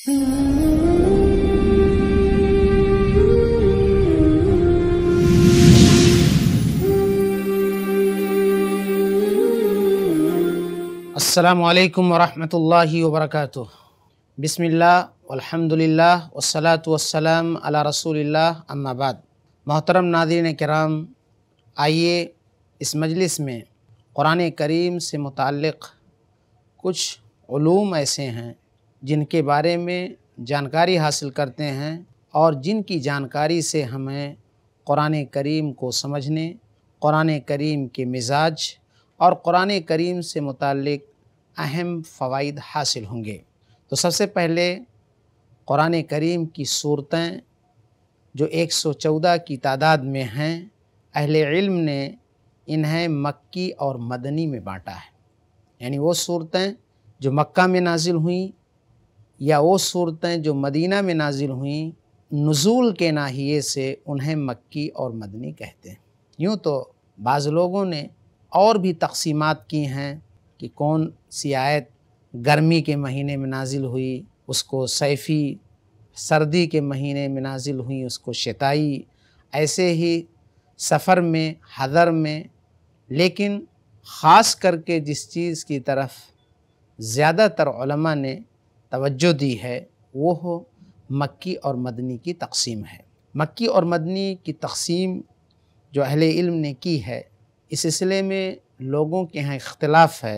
असलकम वरहि वरक बसमिल्ला अलहमदिल्ला वसलात वसलाम अला रसूलिल्ला अम्माबाद मोहतरम नादरीन कराम आइए इस मजलिस में क़ुरान करीम से मुतक़ कुछ ूम ऐसे हैं जिनके बारे में जानकारी हासिल करते हैं और जिनकी जानकारी से हमें क़ुरान करीम को समझने क़ुरान करीम के मिजाज और क़ुरान करीम से मुतक़ अहम फ़वाद हासिल होंगे तो सबसे पहले क़ुरान करीम की सूरतें जो 114 की तादाद में हैं अहल इल्म ने इन्हें मक्की और मदनी में बांटा है यानी वो सूरतें जो मक्का में नाजिल हुई या वो सूरतें जो मदीना में नाजिल हुईं नज़ूल के नाहिए से उन्हें मक्की और मदनी कहते हैं यूँ तो बाज़ लोगों ने और भी तकसीमत की हैं कि कौन सी आयत गर्मी के महीने में नाजिल हुई उसको सैफ़ी सर्दी के महीने में नाजिल हुई उसको शताई ऐसे ही सफ़र में हदर में लेकिन ख़ास करके जिस चीज़ की तरफ ज़्यादातर ने तवज्जो दी है वो हो मक्की और मदनी की तकसीम है मक्की और मदनी की तकसीम जो अहले इल्म ने की है इस सिलसिले में लोगों के यहाँ इख्तलाफ है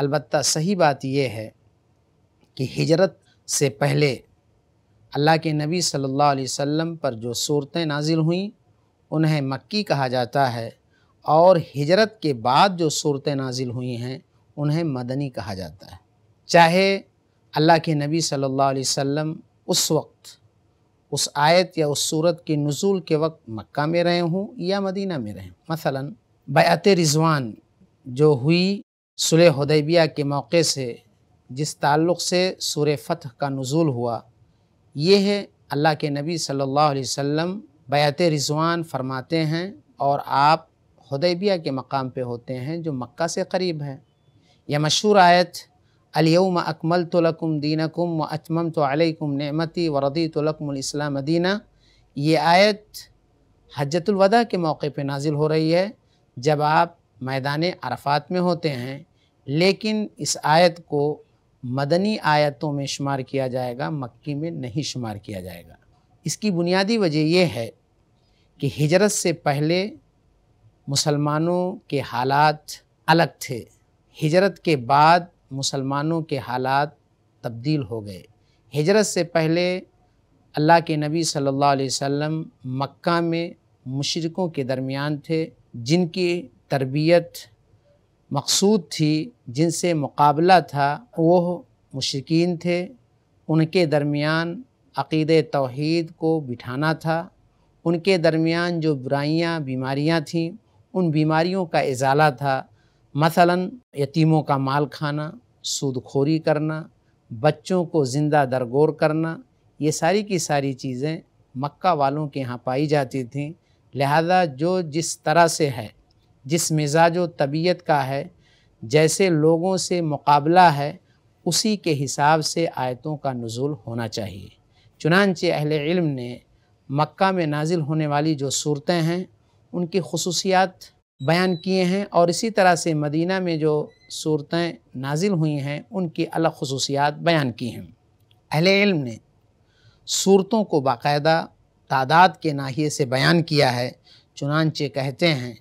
अलबत् सही बात यह है कि हिजरत से पहले अल्लाह के नबी सल्लल्लाहु अलैहि वसल्लम पर जो सूरतें नाजिल हुईं उन्हें मक्की कहा जाता है और हिजरत के बाद जो सूरतें नाजिल हुई हैं उन्हें मदनी कहा जाता है चाहे अल्लाह के नबी सल्लल्लाहु अलैहि वसल्लम उस वक्त उस आयत या उस सूरत के नज़ुल के वक्त मक्का में रहे हों या मदीना में रहें मसला बैत रिजवान जो हुई सुलह हदैबिया के मौके से जिस ताल्लुक़ से सूर फ़तह का नज़ुल हुआ ये है अल्लाह के नबी सल्लल्लाहु अलैहि वसल्लम बैत रिजवान फरमाते हैं और आप हदैबिया के मकाम पे होते हैं जो मक्का से करीब है यह मशहूर आयत अलियम अकमल तो दीनकुम व अचमम तो अलकुम नमती वरदी तो लकमलाम दीना ये आयत हजतुलवदा के मौके पर नाजिल हो रही है जब आप मैदान अरफात में होते हैं लेकिन इस आयत को मदनी आयतों में शुमार किया जाएगा मक्की में नहीं शुमार किया जाएगा इसकी बुनियादी वजह यह है कि हिजरत से पहले मुसलमानों के हालात अलग थे हिजरत के बाद मुसलमानों के हालात तब्दील हो गए हिजरत से पहले अल्लाह के नबी सल्लल्लाहु अलैहि वसल्लम मक्का में मुशरकों के दरमियान थे जिनकी तरबियत मकसूद थी जिनसे मुकाबला था वह मुशरकिन थे उनके दरमियान अक़ीद तोहद को बिठाना था उनके दरमियान जो बुराइयां बीमारियां थीं उन बीमारियों का इजाला था मसलन यतीमों का माल खाना सूदखोरी करना बच्चों को ज़िंदा दरगोर करना ये सारी की सारी चीज़ें मक्का वालों के यहाँ पाई जाती थीं लिहाजा जो जिस तरह से है जिस मिजाज व तबीयत का है जैसे लोगों से मुकाबला है उसी के हिसाब से आयतों का नज़ुल होना चाहिए चुनानच अहल इल्म ने मक्का में नाजिल होने वाली जो सूरतें हैं उनकी खसूसियात बयान किए हैं और इसी तरह से मदीना में जो सूरतें नाजिल हुई हैं उनकी अलग खसूसियात बयान की हैं अहल इल्म ने सूरतों को बाकायदा तादाद के नाहिए से बयान किया है चुनानचे कहते हैं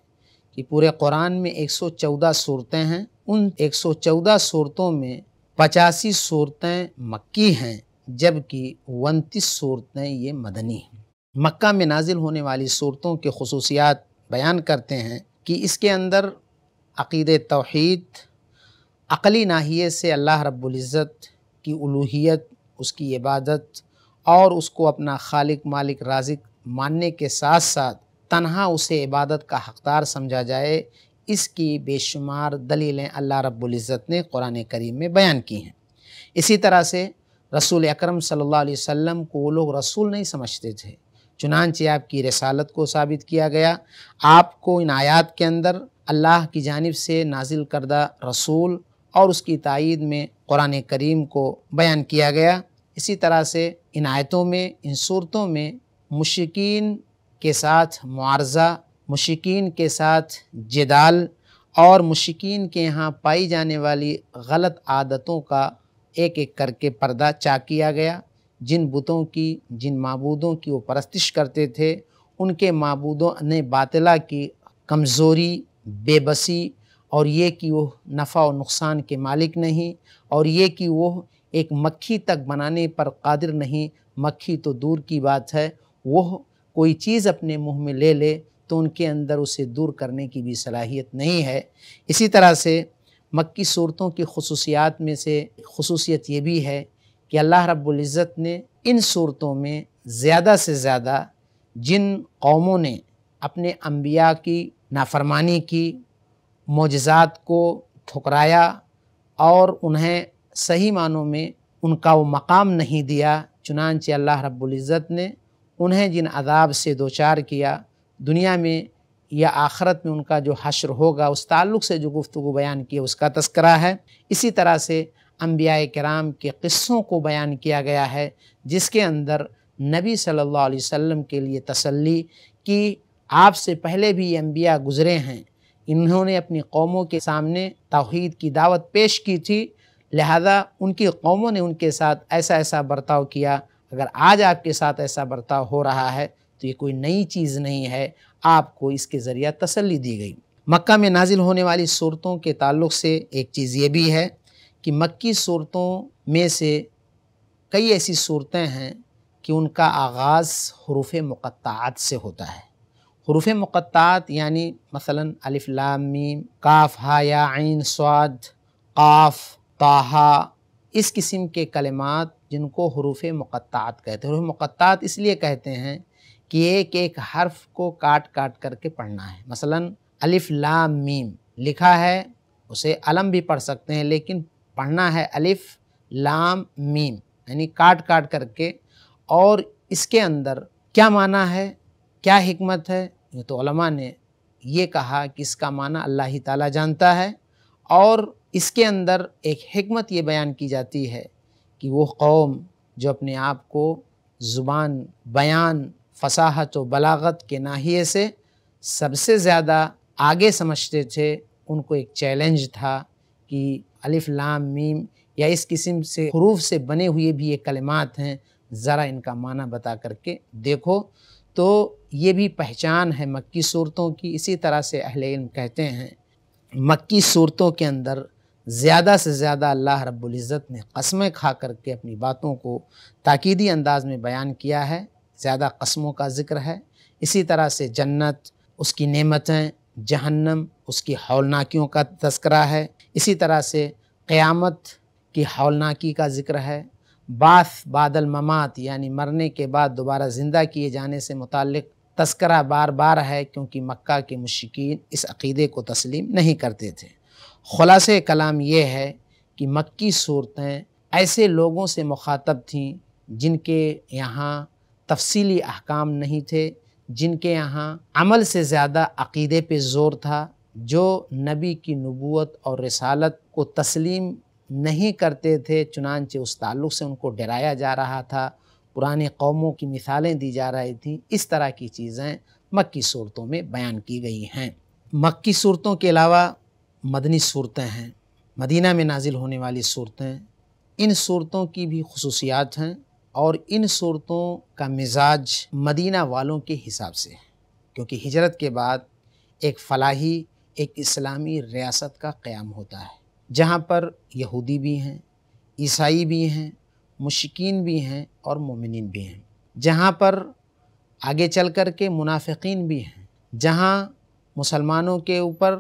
कि पूरे कुरान में 114 सूरतें हैं उन 114 सूरतों में पचासी सूरतें मक्की हैं जबकि उनतीस सूरतें ये मदनी हैं मक्का में नाजिल होने वाली सूरतों के खसूसियात बयान करते हैं कि इसके अंदर अक़ीद तोहद अक़ली नाहिए से अल्लाह रब्ज़त की उलूहियत उसकी इबादत और उसको अपना खालिक मालिक राजिक मानने के साथ साथ तनहा उसे इबादत का हकदार समझा जाए इसकी बेशुमार दलीलें अल्लाह रब्ज़त ने कुरान करीम में बयान की हैं इसी तरह से रसूल अकरम सल्लल्लाहु अलैहि वसल्लम को वो लोग रसूल नहीं समझते थे चुनानचे आपकी रसालत को साबित किया गया आपको इन आयात के अंदर अल्लाह की जानब से नाजिल करदा रसूल और उसकी तइद में कुरान करीम को बयान किया गया इसी तरह से इन आयतों में इन सूरतों में मुश्किन के साथ मुआरजा मशिकीन के साथ जदाल और मुश्किन के यहाँ पाई जाने वाली गलत आदतों का एक एक करके पर्दा चा किया गया जिन बुतों की जिन मबूदों की वो परस्तिश करते थे उनके मबूदों ने बातला की कमज़ोरी बेबसी और ये कि वो नफ़ा और नुकसान के मालिक नहीं और ये कि वो एक मक्खी तक बनाने पर कादिर नहीं मक्खी तो दूर की बात है वह कोई चीज़ अपने मुंह में ले ले तो उनके अंदर उसे दूर करने की भी सलाहियत नहीं है इसी तरह से मक्की सूरतों की खसूसियात में से खसूसियत ये भी है कि अल्लाह रब्ज़त ने इन सूरतों में ज़्यादा से ज़्यादा जिन कौमों ने अपने अम्बिया की नाफरमानी की मोजात को ठुकराया और उन्हें सही मानों में उनका वो मकाम नहीं दिया चुनानचे अल्लाह रब्ज़त ने उन्हें जिन अदाब से दो चार किया दुनिया में या आखरत में उनका जो हश्र होगा उस ताल्लुक़ से जो गुफ्तु बयान किया उसका तस्करा है इसी तरह से अम्बिया कराम के क़स्सों को बयान किया गया है जिसके अंदर नबी सल्लल्लाहु अलैहि वसल्लम के लिए तसल्ली कि आपसे पहले भी अम्बिया गुज़रे हैं इन्होंने अपनी कौमों के सामने तोहद की दावत पेश की थी लिहाजा उनकी कौमों ने उनके साथ ऐसा ऐसा बर्ताव किया अगर आज आपके साथ ऐसा बर्ताव हो रहा है तो ये कोई नई चीज़ नहीं है आपको इसके ज़रिए तसल्ली दी गई मक्का में नाजिल होने वाली सूरतों के ताल्लुक से एक चीज़ ये भी है कि मक्की सूरतों में से कई ऐसी सूरतें हैं कि उनका आगाज़ हरूफ मक़ात से होता है हरूफ मक़ात यानी मसलन अलिफ लाम मीम काफ हा या आइन स्वाद काफ ताहा इस किस्म के कलमात जिनको हरूफ मक़ात कहते हैं हरूफ मक़ात इसलिए कहते हैं कि एक एक हर्फ को काट काट करके पढ़ना है मसलन अलिफ लाम मीम लिखा है उसे अलम भी पढ़ सकते हैं लेकिन पढ़ना है अलिफ लाम मीम यानी काट काट करके और इसके अंदर क्या माना है क्या हमत है ये तो ने ये कहा कि इसका माना अल्लाह ही ताला जानता है और इसके अंदर एक हमत ये बयान की जाती है कि वो कौम जो अपने आप को ज़ुबान बयान फसाहत व बलागत के नाहिए से सबसे ज़्यादा आगे समझते थे उनको एक चैलेंज था कि अलिफ लाम मीम या इस किस्म से हरूफ से बने हुए भी ये कलमात हैं ज़रा इनका माना बता करके देखो तो ये भी पहचान है मक्की सूरतों की इसी तरह से अहल इल्म कहते हैं मक्की सूरतों के अंदर ज़्यादा से ज़्यादा अल्लाह रब्ज़त ने कस्में खा करके अपनी बातों को ताकीदी अंदाज में बयान किया है ज़्यादा कस्मों का ज़िक्र है इसी तरह से जन्नत उसकी नेमतें जहन्नम उसकी हौलनाकियों का तस्करा है इसी तरह से क़यामत की हौलनाकी का जिक्र है बाथ बादल ममात यानी मरने के बाद दोबारा ज़िंदा किए जाने से मुतक तस्करा बार बार है क्योंकि मक्का के मुशिकीन इस अकीदे को तस्लीम नहीं करते थे खुलास कलाम यह है कि मक्की सूरतें ऐसे लोगों से मुखातब थीं जिनके यहाँ तफसीली अहकाम नहीं थे जिनके यहाँ अमल से ज़्यादा अकीदे पे ज़ोर था जो नबी की नबूत और रसालत को तस्लीम नहीं करते थे चुनानचे उस ताल्लुक़ से उनको डराया जा रहा था पुराने कौमों की मिसालें दी जा रही थी इस तरह की चीज़ें मक्की सूरतों में बयान की गई हैं मक्की सूरतों के अलावा मदनी सूरतें हैं मदीना में नाजिल होने वाली सूरतें इन सूरतों की भी खसूसियात हैं और इन सूरतों का मिजाज मदीना वालों के हिसाब से है क्योंकि हिजरत के बाद एक फलाही एक इस्लामी रियासत का क़्याम होता है जहाँ पर यहूदी भी हैं ईसाई भी हैं मुश्किन भी हैं और मोमिन भी हैं जहाँ पर आगे चल कर के मुनाफिकीन भी हैं जहाँ मुसलमानों के ऊपर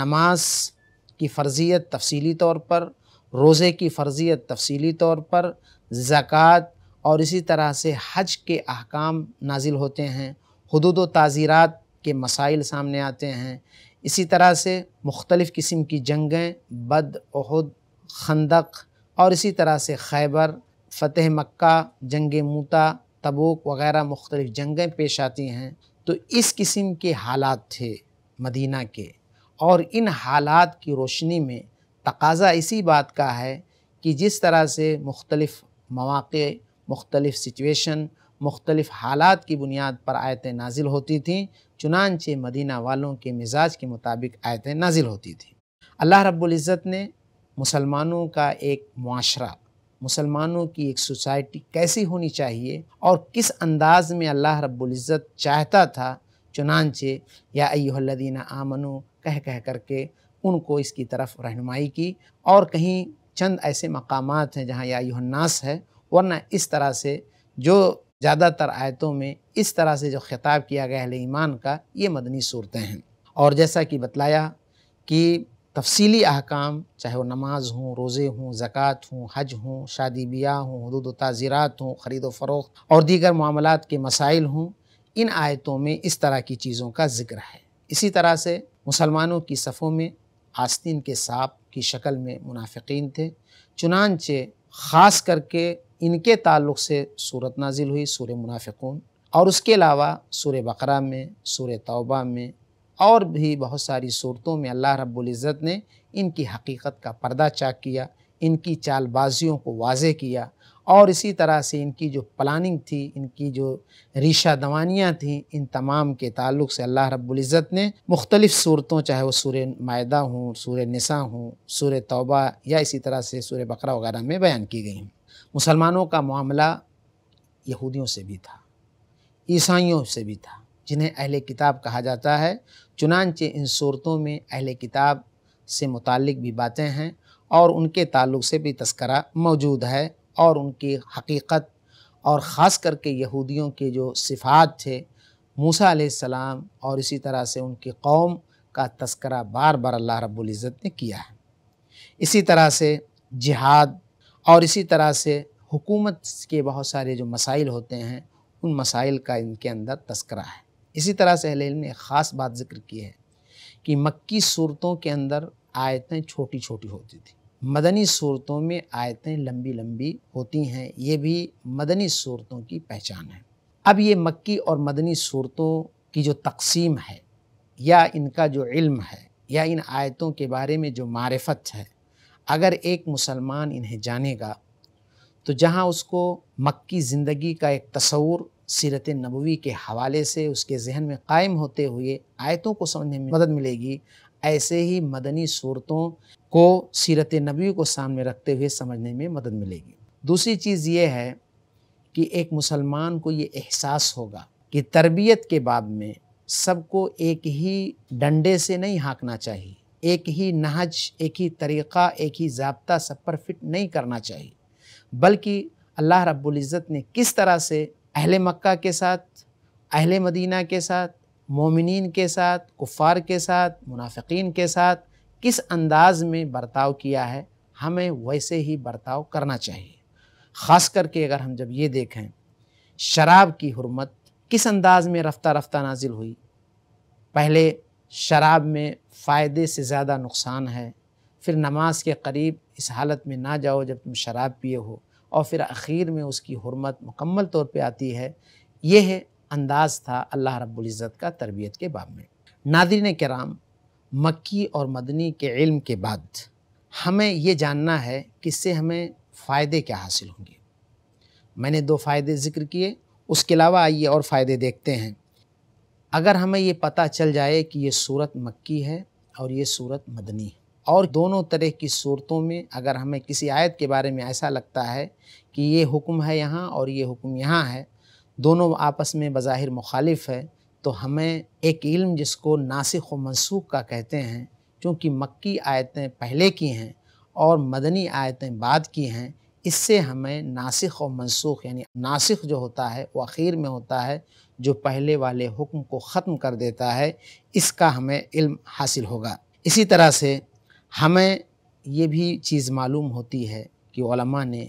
नमाज की फ़र्जियत तफसीली तौर पर रोज़े की फ़र्जियत तफसीली तौर पर ज़क़़त और इसी तरह से हज के अहकाम नाजिल होते हैं हदूद व ताज़ीरात के मसाइल सामने आते हैं इसी तरह से मुख्तलिफ़ किस्म की जंगें बद अहद खंदक और इसी तरह से खैबर फ़तेह मक्का जंग मूता तबूक वगैरह मुख्तलिफ़ जंगें पेश आती हैं तो इस किस्म के हालात थे मदीना के और इन हालात की रोशनी में तकाजा इसी बात का है कि जिस तरह से मुख्तलिफ़ मौाक़े मुख्तलिफ़ सिचुएशन मुख्तलिफ़ हालात की बुनियाद पर आयतें नाजिल होती थीं चुनानचे मदीना वालों के मिजाज के मुताबिक आयतें नाजिल होती थी अल्लाह रब्ज़त ने मुसलमानों का एक माशरा मुसलमानों की एक सोसाइटी कैसी होनी चाहिए और किस अंदाज में अल्लाह रब्ज़त चाहता था चुनानचे या अयोल्लदीना आमनु कह कह करके उनको इसकी तरफ रहनुमाई की और कहीं चंद ऐसे मकाम हैं जहाँ या यानास है वरना इस तरह से जो ज़्यादातर आयतों में इस तरह से जो खिताब किया गया है ईमान का ये मदनी सूरतें हैं और जैसा कि बतलाया कि तफसीली अहकाम चाहे वो नमाज हों रोज़े हों जक़ात हों हज हों शादी ब्याह हों हदूद ताज़ीरत हों ख़रीद फ़रोख्त और दीगर मामलात के मसाइल हों इन आयतों में इस तरह की चीज़ों का ज़िक्र है इसी तरह से मुसलमानों की सफ़ों में आस्तीन के सांप की शक्ल में मुनाफिकीन थे चुनानचे ख़ास करके इनके ताल्लुक़ से सूरत नाजिल हुई सूर मुनाफिकून और उसके अलावा सूर बकरा में सूर तौबा में और भी बहुत सारी सूरतों में अल्लाह रब्ज़त ने इनकी हकीकत का पर्दा चाक किया इनकी चालबाजियों को वाजे किया और इसी तरह से इनकी जो प्लानिंग थी इनकी जो रीशा दवानियाँ थीं इन तमाम के ताल्लुक से अल्लाह रब्ज़त ने मुख्तलिफ़ सूरतों चाहे वो सूर माहा हों सूर नसा हों सूर तौबा या इसी तरह से सूर बकरा वगैरह में बयान की गई हैं मुसलमानों का मामला यहूदियों से भी था ईसाइयों से भी था जिन्हें अहले किताब कहा जाता है चुनानचे इन सूरतों में अहले किताब से मुतालिक भी बातें हैं और उनके ताल्लुक से भी तस्करा मौजूद है और उनकी हकीकत और ख़ास करके यहूदियों के जो सिफात थे मूसा सलाम और इसी तरह से उनकी कौम का तस्करा बार बार अल्लाह रब्बुल इज़्ज़त ने किया है इसी तरह से जिहाद और इसी तरह से हुकूमत के बहुत सारे जो मसाइल होते हैं उन मसाइल का इनके अंदर तस्करा है इसी तरह से अहल ने ख़ास बात जिक्र की है कि मक्की सूरतों के अंदर आयतें छोटी छोटी होती थी मदनी सूरतों में आयतें लंबी लंबी होती हैं ये भी मदनी सूरतों की पहचान है अब ये मक्की और मदनी सूरतों की जो तकसीम है या इनका जो इल्म है या इन आयतों के बारे में जो मारफत है अगर एक मुसलमान इन्हें जानेगा तो जहाँ उसको मक्की ज़िंदगी का एक तस्वूर सीरत नबवी के हवाले से उसके जहन में कायम होते हुए आयतों को समझने में मदद मिलेगी ऐसे ही मदनी सूरतों को सीरत नबी को सामने रखते हुए समझने में मदद मिलेगी दूसरी चीज़ ये है कि एक मुसलमान को ये एहसास होगा कि तरबियत के बाद में सबको एक ही डंडे से नहीं हाँकना चाहिए एक ही नहज एक ही तरीक़ा एक ही जबता सब पर फिट नहीं करना चाहिए बल्कि अल्लाह रब्ज़त ने किस तरह से अहल मक्का के साथ अहल मदीना के साथ मोमिन के साथ कुफ़ार के साथ मुनाफिकीन के साथ किस अंदाज़ में बर्ताव किया है हमें वैसे ही बर्ताव करना चाहिए ख़ास करके अगर हम जब ये देखें शराब की हरमत किस अंदाज़ में रफ्ता रफ्ता नाजिल हुई पहले शराब में फ़ायदे से ज़्यादा नुकसान है फिर नमाज के करीब इस हालत में ना जाओ जब तुम शराब पिए हो और फिर आखिर में उसकी हरमत मुकम्मल तौर पे आती है यह अंदाज़ था अल्लाह रब्ज़त का तरबियत के बाब में नादिन कराम मक्की और मदनी के इल्म के बाद हमें ये जानना है कि इससे हमें फ़ायदे क्या हासिल होंगे मैंने दो फ़ायदे ज़िक्र किए उसके अलावा आइए और फ़ायदे देखते हैं अगर हमें ये पता चल जाए कि ये सूरत मक्की है और ये सूरत मदनी है और दोनों तरह की सूरतों में अगर हमें किसी आयत के बारे में ऐसा लगता है कि ये हुक्म है यहाँ और ये हुक्म यहाँ है दोनों आपस में बज़ाहिर मुखालिफ है तो हमें एक इल्म जिसको नासिक व मनसूख का कहते हैं क्योंकि मक्की आयतें पहले की हैं और मदनी आयतें बाद की हैं इससे हमें नासिख और मनसूख यानी नासिक जो होता है वो आखिर में होता है जो पहले वाले हुक्म को ख़त्म कर देता है इसका हमें इल्म हासिल होगा इसी तरह से हमें ये भी चीज़ मालूम होती है कि ने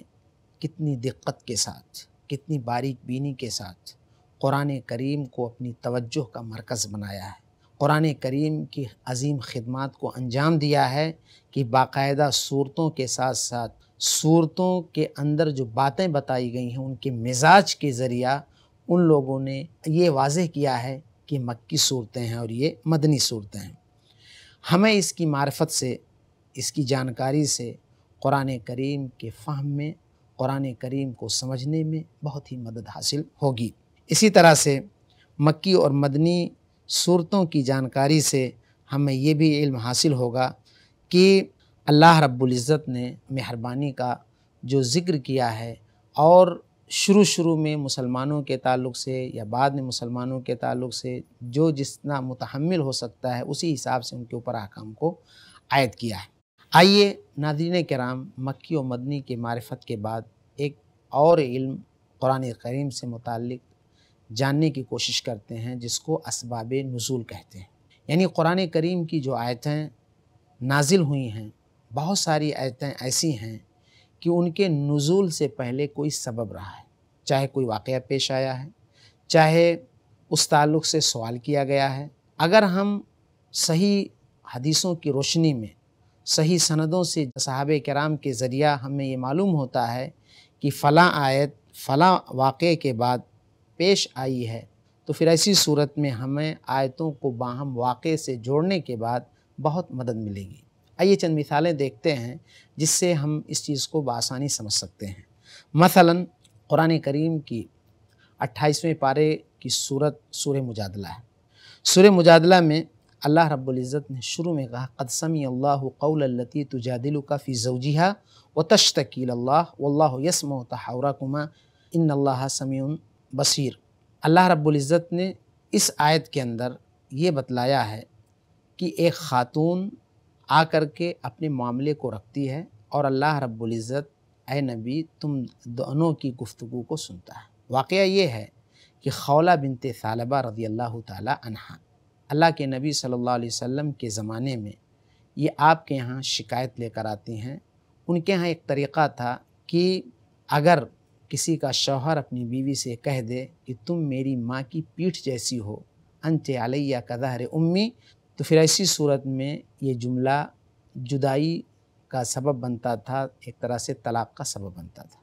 कितनी दिक्कत के साथ कितनी बारीक बीनी के साथ क़ुरान करीम को अपनी तवज्जो का मरकज़ बनाया है क़ुरान करीम की अजीम खिदमत को अंजाम दिया है कि बाकायदा सूरतों के साथ साथ सूरतों के अंदर जो बातें बताई गई हैं उनके मिजाज के ज़रिया उन लोगों ने ये वाज किया है कि मक्की सूरतें हैं और ये मदनी सूरतें हैं हमें इसकी मार्फत से इसकी जानकारी से क़ुरान करीम के फ़हम में क़ुरान करीम को समझने में बहुत ही मदद हासिल होगी इसी तरह से मक्की और मदनी सूरतों की जानकारी से हमें ये भी इल्म हासिल होगा कि अल्लाह इज़्ज़त ने मेहरबानी का जो ज़िक्र किया है और शुरू शुरू में मुसलमानों के ताल्लुक से या बाद में मुसलमानों के ताल्लुक से जो जितना मुतहमल हो सकता है उसी हिसाब से उनके ऊपर अहकाम को आयद किया है आइए नादरीन कराम मक्की और मदनी के मारफत के बाद एक और इल्म कुरान करीम से मुतक जानने की कोशिश करते हैं जिसको इसबाब नज़ुल कहते हैं यानी कुरान करीम की जो आयतें नाजिल हुई हैं बहुत सारी आयतें ऐसी हैं कि उनके नज़ुल से पहले कोई सबब रहा है चाहे कोई वाक़ पेश आया है चाहे उस ताल्लुक़ से सवाल किया गया है अगर हम सही हदीसों की रोशनी में सही सनदों से साहब कराम के ज़रिया हमें ये मालूम होता है कि फ़लाँ आयत फ़लाँ वाक़े के बाद पेश आई है तो फिर ऐसी सूरत में हमें आयतों को बाहम वाक़े से जोड़ने के बाद बहुत मदद मिलेगी आइए चंद मिसालें देखते हैं जिससे हम इस चीज़ को बसानी समझ सकते हैं मसला कुरान करीम की अट्ठाईसवें पारे की सूरत सूर मुजादला है सूर मुजादला में अल्लाह रब्ज़त ने शुरू में कहा कदसमी अल्लाह कौलती तुजादिल का फ़ी व तशतकील अल्लाह यसम तहावरा कुमा इन अल्लाह समीन बसर अल्लाह रब्ज़त ने इस आयत के अंदर ये बतलाया है कि एक ख़ातून आ कर के अपने मामले को रखती है और अल्लाह रब्ज़त ए नबी तुम दोनों की गुफ्तु को सुनता है वाक़ ये है कि खौला बिनत सालबा रज़ी अल्लाह तहा अल्लाह के नबी सल्लल्लाहु अलैहि वसल्लम के ज़माने में ये आपके यहाँ शिकायत लेकर आती हैं उनके यहाँ एक तरीक़ा था कि अगर किसी का शौहर अपनी बीवी से कह दे कि तुम मेरी माँ की पीठ जैसी हो अनते अलैया कदहर उम्मी तो फिर ऐसी सूरत में ये जुमला जुदाई का सबब बनता था एक तरह से तलाक़ का सबब बनता था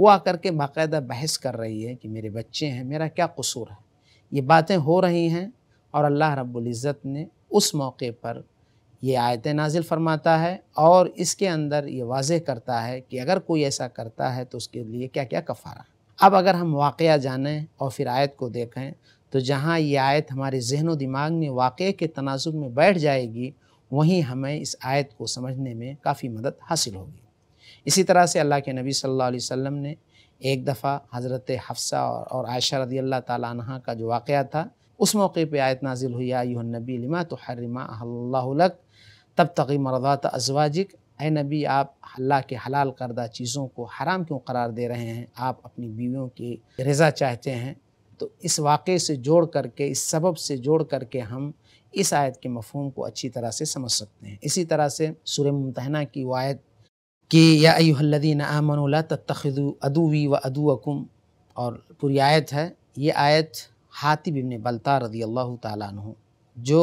वो आकर के बाकायदा बहस कर रही है कि मेरे बच्चे हैं मेरा क्या कसूर है ये बातें हो रही हैं और अल्लाह रब्ज़त ने उस मौके पर ये आयत नाजिल फरमाता है और इसके अंदर ये वाज करता है कि अगर कोई ऐसा करता है तो उसके लिए क्या क्या कफ़ारा अब अगर हम वाक़ जानें और फिर आयत को देखें तो जहाँ ये आयत हमारे जहन व दिमाग में वाक़े के तनाजुब में बैठ जाएगी वहीं हमें इस आयत को समझने में काफ़ी मदद हासिल होगी इसी तरह से अल्लाह के नबी सल्लल्लाहु अलैहि वसल्लम ने एक दफ़ा हज़रत हफ्सा और, आयशा रदी अल्लाह तह का जो वाक़ था उस मौके पर आयत नाजिल हुई आयुनबी लिमा तो हर्रमाक तब तक मरदात अजवाजिक ए नबी आप अल्लाह के हलाल करदा चीज़ों को हराम क्यों करार दे रहे हैं आप अपनी बीवियों की रज़ा चाहते हैं तो इस वाक़े से जोड़ करके इस सबब से जोड़ करके हम इस आयत के मफहम को अच्छी तरह से समझ सकते हैं इसी तरह से सुर मुमतना की वायद आयत कि यादीन आमन तखदू अदूवी व अदूकुम और पूरी आयत है ये आयत हातिब इबन बलता रदी अल्लाह तु जो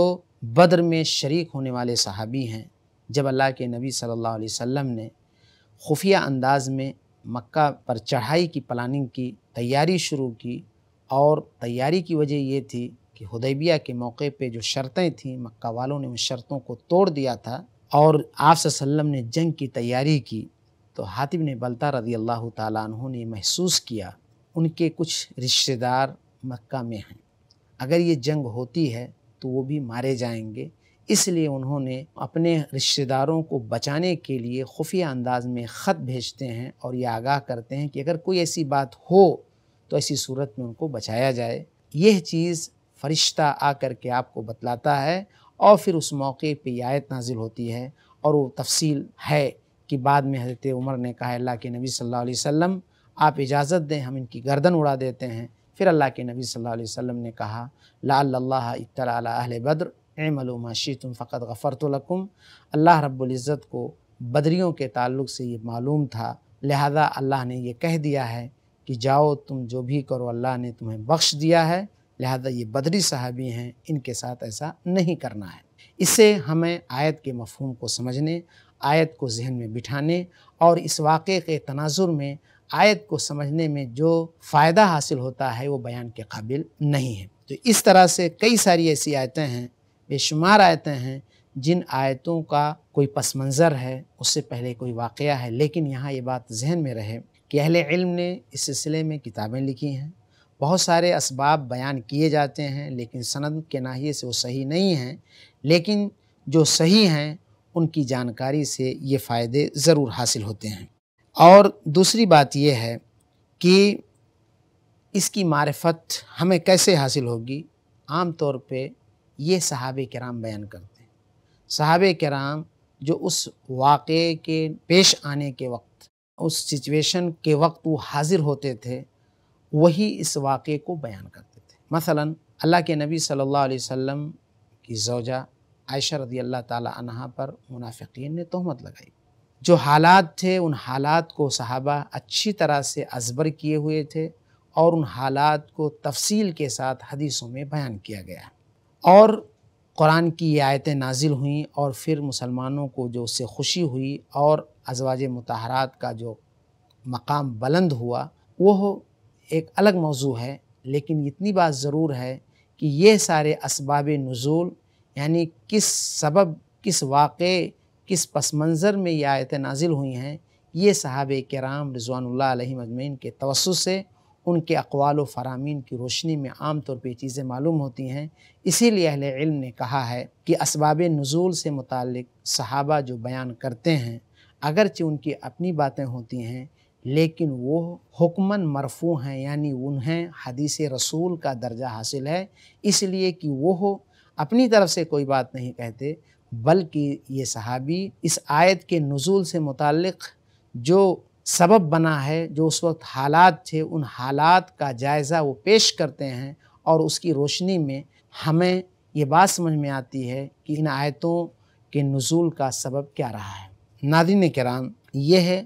बद्र में शरीक होने वाले सहाबी हैं जब अल्लाह के नबी सल्लल्लाहु अलैहि वसल्लम ने खुफिया अंदाज में मक्का पर चढ़ाई की प्लानिंग की तैयारी शुरू की और तैयारी की वजह ये थी कि हदैबिया के मौके पे जो शर्तें थीं मक्का वालों ने उन शर्तों को तोड़ दिया था और आप वसल्लम ने जंग की तैयारी की तो हातिब ने बलता रज़ी अल्लाह तु ने महसूस किया उनके कुछ रिश्तेदार मक्का में हैं अगर ये जंग होती है तो वो भी मारे जाएंगे इसलिए उन्होंने अपने रिश्तेदारों को बचाने के लिए खुफिया अंदाज में ख़त भेजते हैं और ये आगाह करते हैं कि अगर कोई ऐसी बात हो तो ऐसी सूरत में उनको बचाया जाए यह चीज़ फरिश्ता आकर के आपको बतलाता है और फिर उस मौके पे आयत नाजिल होती है और वो तफसील है कि बाद में हजरत उमर ने कहा अल्लाह के नबी सल्लल्लाहु अलैहि वसल्लम आप इजाज़त दें हम इनकी गर्दन उड़ा देते हैं फिर अल्लाह के नबी सल्लल्लाहु अलैहि वसल्लम ने कहा ला इतल अहल बद्र एमलुमाशी तुम फ़कत गफ़र तो लकुम अल्लाह रब्ज़त को बदरीों के ताल्लुक से ये मालूम था लिहाजा अल्लाह ने यह कह दिया है कि जाओ तुम जो भी करो अल्लाह ने तुम्हें बख्श दिया है लिहाजा ये बदरी साहबी हैं इनके साथ ऐसा नहीं करना है इससे हमें आयत के मफहम को समझने आयत को जहन में बिठाने और इस वाक़े के तनाजुर में आयत को समझने में जो फ़ायदा हासिल होता है वो बयान के काबिल नहीं है तो इस तरह से कई सारी ऐसी आयतें हैं बेशुमार आयतें हैं जिन आयतों का कोई पस मंज़र है उससे पहले कोई वाक़ है लेकिन यहाँ ये बात जहन में रहे कि अहल इल्म ने इस सिलसिले में किताबें लिखी हैं बहुत सारे इसबाब बयान किए जाते हैं लेकिन सनद के नाहिए से वो सही नहीं हैं लेकिन जो सही हैं उनकी जानकारी से ये फ़ायदे ज़रूर हासिल होते हैं और दूसरी बात यह है कि इसकी मारफत हमें कैसे हासिल होगी आम तौर पे ये सहाब कराम बयान करते हैं सहाब कराम जो उस वाक़े के पेश आने के वक्त उस सिचुएशन के वक्त वो हाजिर होते थे वही इस वाक़े को बयान करते थे मसलन अल्लाह के नबी सल्लल्लाहु अलैहि वसल्लम की जोजा आयशा रदी अल्लाह तहा पर मुनाफिकीन ने तहमत लगाई जो हालात थे उन हालात को सहाबा अच्छी तरह से अजबर किए हुए थे और उन हालात को तफसील के साथ हदीसों में बयान किया गया और कुरान की आयतें नाजिल हुई और फिर मुसलमानों को जो उससे खुशी हुई और अजवाज मतहरात का जो मकाम बुलंद हुआ वह एक अलग मौजू है लेकिन इतनी बात ज़रूर है कि ये सारे इसबाब नज़ूल यानी किस सबब किस वाक़ किस पस मंज़र में ये आयतें नाजिल हुई हैं ये साहब कराम रजवानल्ला अजमैन के तवसु से उनके अकवाल व फरामीन की रोशनी में आम तौर पर चीज़ें मालूम होती हैं इसीलिए अहले इल्म ने कहा है कि इसबाब नज़ूल से मुतल सहाबा जो बयान करते हैं अगरचि उनकी अपनी बातें होती हैं लेकिन वो हुक्मन मरफू हैं यानी उन्हें हदीस रसूल का दर्जा हासिल है इसलिए कि वह अपनी तरफ से कोई बात नहीं कहते बल्कि ये सहाबी इस आयत के नज़ुल से मुतक़ जो सबब बना है जो उस वक्त हालात थे उन हालात का जायज़ा वो पेश करते हैं और उसकी रोशनी में हमें ये बात समझ में आती है कि इन आयतों के नज़ुल का सबब क्या रहा है नादिन कराम ये है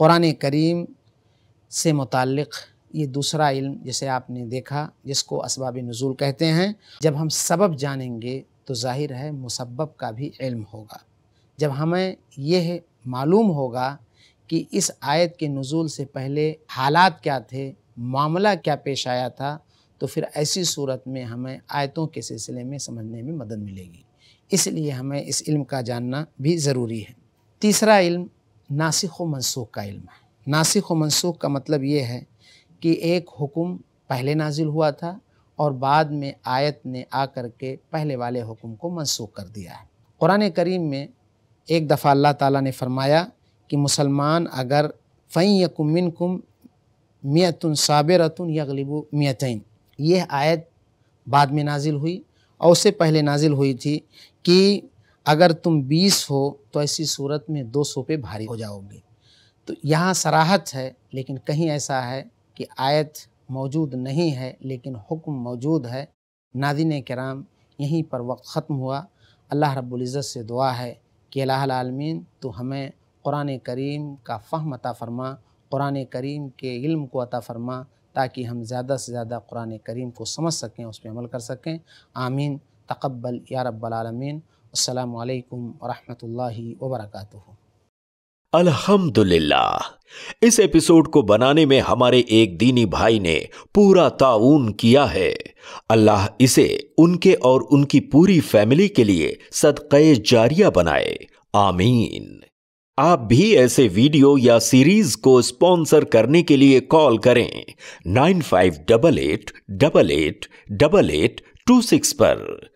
क़ुरान करीम से मतलब ये दूसरा इल्म जिसे आपने देखा जिसको इसबाब नज़ुल कहते हैं जब हम सबब जानेंगे तो ज़ाहिर है मुसबब का भी इल्म होगा जब हमें यह मालूम होगा कि इस आयत के नज़ुल से पहले हालात क्या थे मामला क्या पेश आया था तो फिर ऐसी सूरत में हमें आयतों के सिलसिले में समझने में मदद मिलेगी इसलिए हमें इस इल्म का जानना भी ज़रूरी है तीसरा इल्म नासिक व मनसूख का इल्म है नासिक व मनसूख का मतलब ये है कि एक हुक्म पहले नाजिल हुआ था और बाद में आयत ने कर के पहले वाले हुक्म को मनसूख कर दिया है कुरान करीम में एक दफ़ा अल्लाह ताला ने फरमाया कि मुसलमान अगर या यकुमिन कुम मियतन या यगलिबु मियतन यह आयत बाद में नाजिल हुई और उससे पहले नाजिल हुई थी कि अगर तुम बीस हो तो ऐसी सूरत में दो सौ पे भारी हो जाओगे तो यहाँ सराहत है लेकिन कहीं ऐसा है कि आयत मौजूद नहीं है लेकिन हुक्म मौजूद है नादिन कराम यहीं पर वक्त ख़त्म हुआ अल्लाह इज़्ज़त से दुआ है कि अलामीन तो हमें क़ुरान करीम का फ़हम अता फ़रमा क़ुरान करीम के इल्म को अता फ़रमा ताकि हम ज़्यादा से ज़्यादा क़ुरान करीम को समझ सकें उस पर अमल कर सकें आमीन तकबल या रब्बालमीन अल्लाम वरहमल वबरक अल्हम्दुलिल्लाह इस एपिसोड को बनाने में हमारे एक दीनी भाई ने पूरा ताउन किया है अल्लाह इसे उनके और उनकी पूरी फैमिली के लिए सदक़ जारिया बनाए आमीन आप भी ऐसे वीडियो या सीरीज को स्पॉन्सर करने के लिए कॉल करें nine five double eight double eight double eight two six पर